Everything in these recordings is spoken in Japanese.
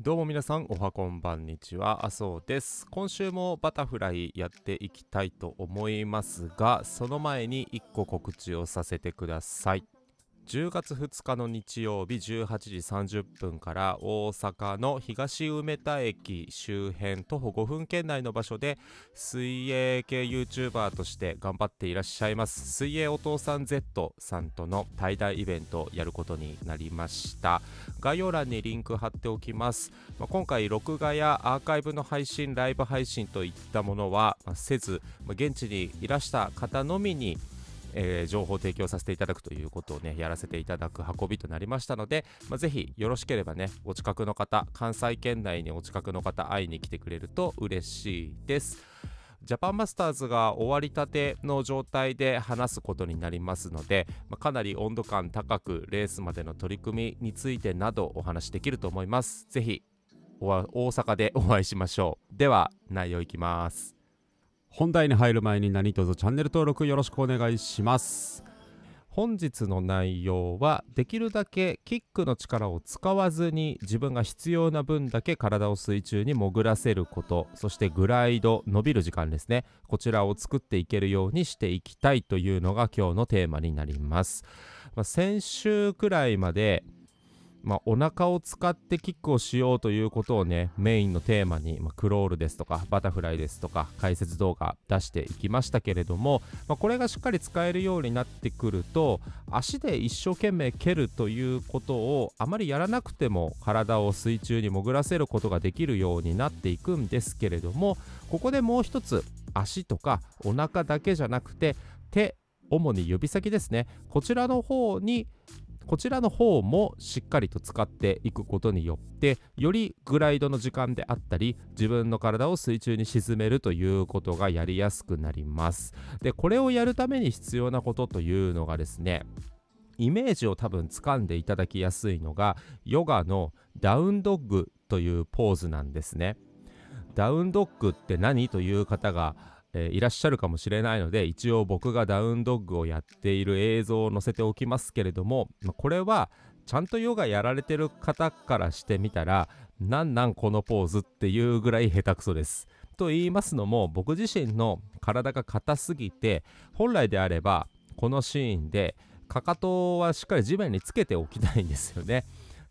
どうも皆さん、おはこんばんにちは、あそうです。今週もバタフライやっていきたいと思いますが、その前に1個告知をさせてください。10月2日の日曜日18時30分から大阪の東梅田駅周辺徒歩5分圏内の場所で水泳系 YouTuber として頑張っていらっしゃいます水泳お父さん Z さんとの対談イベントをやることになりました概要欄にリンク貼っておきます、まあ、今回録画やアーカイブの配信ライブ配信といったものはせず現地にいらした方のみにえー、情報提供させていただくということをね、やらせていただく運びとなりましたので、まあ、ぜひよろしければね、お近くの方、関西圏内にお近くの方、会いに来てくれると嬉しいです。ジャパンマスターズが終わりたての状態で話すことになりますので、まあ、かなり温度感高くレースまでの取り組みについてなどお話できると思います。ぜひ大阪でお会いしましょう。では内容いきます。本題に入る前に何卒チャンネル登録よろしくお願いします本日の内容はできるだけキックの力を使わずに自分が必要な分だけ体を水中に潜らせることそしてグライド伸びる時間ですねこちらを作っていけるようにしていきたいというのが今日のテーマになります、まあ、先週くらいまでまあ、お腹を使ってキックをしようということをね、メインのテーマに、まあ、クロールですとか、バタフライですとか、解説動画出していきましたけれども、まあ、これがしっかり使えるようになってくると、足で一生懸命蹴るということをあまりやらなくても、体を水中に潜らせることができるようになっていくんですけれども、ここでもう一つ、足とかお腹だけじゃなくて、手、主に指先ですね、こちらの方にこちらの方もしっかりと使っていくことによってよりグライドの時間であったり自分の体を水中に沈めるということがやりやすくなりますでこれをやるために必要なことというのがですねイメージを多分掴んでいただきやすいのがヨガのダウンドッグというポーズなんですねダウンドッグって何という方がえー、いらっしゃるかもしれないので一応僕がダウンドッグをやっている映像を載せておきますけれども、まこれはちゃんとヨガやられてる方からしてみたらなんなんこのポーズっていうぐらい下手くそです。と言いますのも僕自身の体が硬すぎて本来であればこのシーンでかかとはしっかり地面につけておきたいんですよね。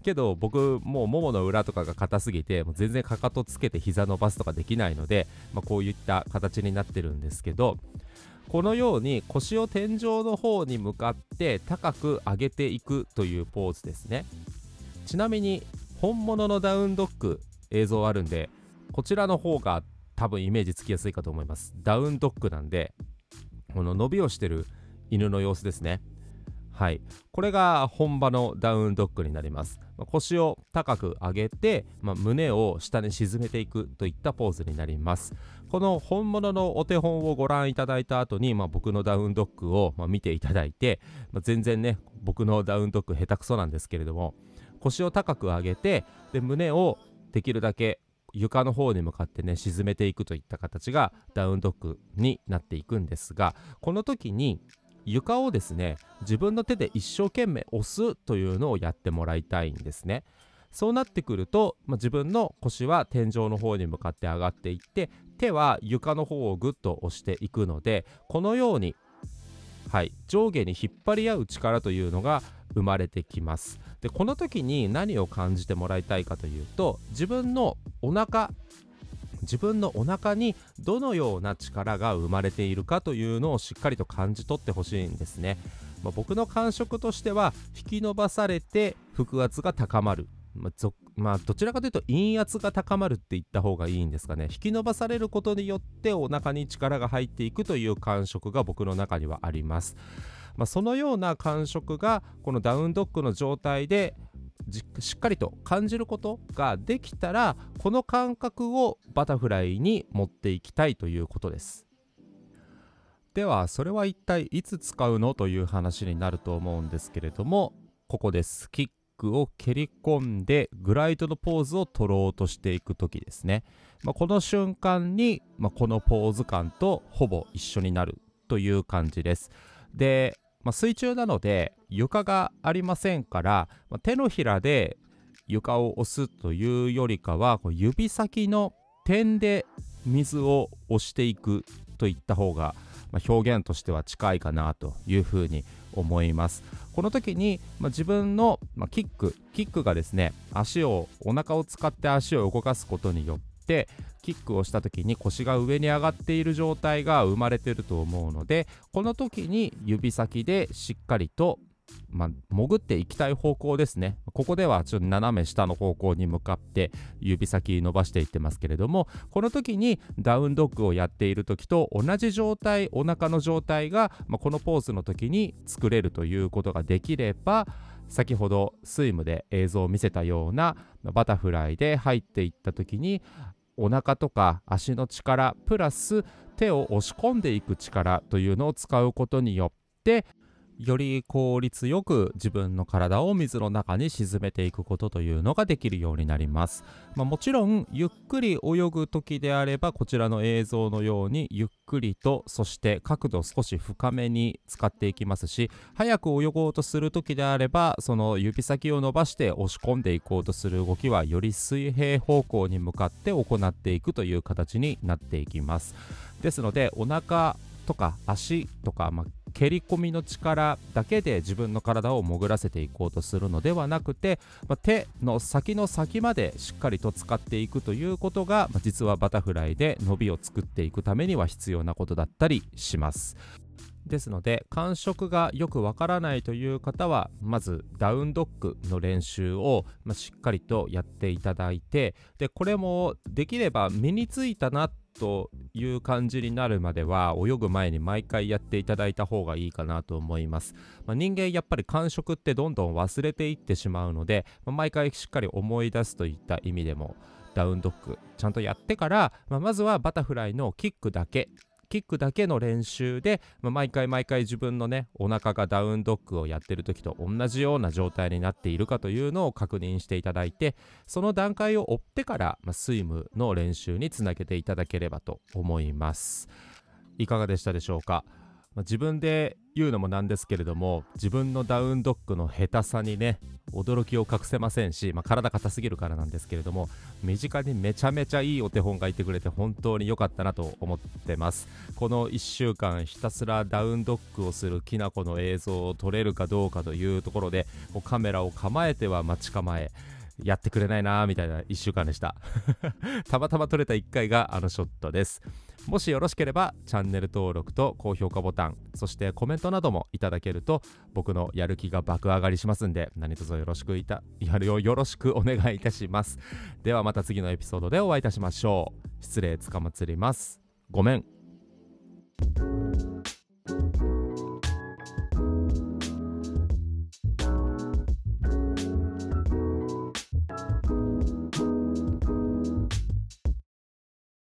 けど僕もうももの裏とかが硬すぎてもう全然かかとつけて膝伸ばすとかできないので、まあ、こういった形になってるんですけどこのように腰を天井の方に向かって高く上げていくというポーズですねちなみに本物のダウンドッグ映像あるんでこちらの方が多分イメージつきやすいかと思いますダウンドッグなんでこの伸びをしてる犬の様子ですねはい、これが本場のダウンドッグになります、まあ、腰を高く上げて、まあ、胸を下に沈めていくといったポーズになりますこの本物のお手本をご覧いただいた後に、まあ、僕のダウンドッグを、ま見ていただいて、ま全然ね僕のダウンドッグ下手くそなんですけれども腰を高く上げてで胸をできるだけ床の方に向かってね沈めていくといった形がダウンドッグになっていくんですがこの時に床をですね自分の手で一生懸命押すというのをやってもらいたいんですね。そうなってくると、まあ、自分の腰は天井の方に向かって上がっていって手は床の方をぐっと押していくのでこのように、はい、上下に引っ張り合う力というのが生まれてきます。でこの時に何を感じてもらいたいかというと自分のお腹自分のお腹にどのような力が生まれているかというのをしっかりと感じ取ってほしいんですね、まあ、僕の感触としては引き伸ばされて腹圧が高まる、まあまあ、どちらかというと陰圧が高まるって言った方がいいんですかね引き伸ばされることによってお腹に力が入っていくという感触が僕の中にはあります、まあ、そのような感触がこのダウンドッグの状態でしっかりと感じることができたらこの感覚をバタフライに持っていきたいということですではそれは一体いつ使うのという話になると思うんですけれどもここですキックを蹴り込んでグライドのポーズを取ろうとしていく時ですね、まあ、この瞬間に、まあ、このポーズ感とほぼ一緒になるという感じですでまあ、水中なので床がありませんから、まあ、手のひらで床を押すというよりかはこ指先の点で水を押していくといった方が、まあ、表現としては近いかなというふうに思いますこの時に、まあ、自分の、まあ、キックキックがですね足をお腹を使って足を動かすことによっってキックをした時に腰が上に上がっている状態が生まれてると思うのでこの時に指先でしっかりとまあ、潜っていきたい方向ですね。ここではちょっと斜め下の方向に向かって指先伸ばしていってますけれども、この時にダウンドッグをやっている時と同じ状態、お腹の状態が、まあ、このポーズの時に作れるということができれば、先ほどスイムで映像を見せたようなバタフライで入っていった時にお腹とか足の力プラス手を押し込んでいく力というのを使うことによってより効率よく自分の体を水の中に沈めていくことというのができるようになります、まあ、もちろんゆっくり泳ぐ時であればこちらの映像のようにゆっくりとそして角度を少し深めに使っていきますし早く泳ごうとする時であればその指先を伸ばして押し込んでいこうとする動きはより水平方向に向かって行っていくという形になっていきますですのでお腹とか足とか、まあ蹴り込みの力だけで自分の体を潜らせていこうとするのではなくて、まあ、手の先の先までしっかりと使っていくということが、まあ、実はバタフライで伸びを作っていくためには必要なことだったりします。ですので感触がよくわからないという方はまずダウンドッグの練習を、ましっかりとやっていただいてでこれもできれば身についたなという感じになるまでは泳ぐ前に毎回やっていただいた方がいいかなと思います、まあ、人間やっぱり感触ってどんどん忘れていってしまうので、まあ、毎回しっかり思い出すといった意味でもダウンドッグちゃんとやってから、まあ、まずはバタフライのキックだけキックだけの練習で、まあ、毎回毎回自分のねお腹がダウンドッグをやってる時と同じような状態になっているかというのを確認していただいてその段階を追ってから、まあ、スイムの練習につなげていただければと思いますいかがでしたでしょうか、まあ、自分で言うのもなんですけれども自分のダウンドッグの下手さにね驚きを隠せませんし、まあ、体硬すぎるからなんですけれども身近にめちゃめちゃいいお手本がいてくれて本当に良かったなと思ってますこの1週間ひたすらダウンドッグをするきなこの映像を撮れるかどうかというところでカメラを構えては待ち構えやってくれないなみたいな1週間でした たまたま撮れた1回があのショットですもしよろしければチャンネル登録と高評価ボタンそしてコメントなどもいただけると僕のやる気が爆上がりしますんで何卒よろしくいたやるよよろしくお願いいたしますではまた次のエピソードでお会いいたしましょう失礼つかまつりますごめん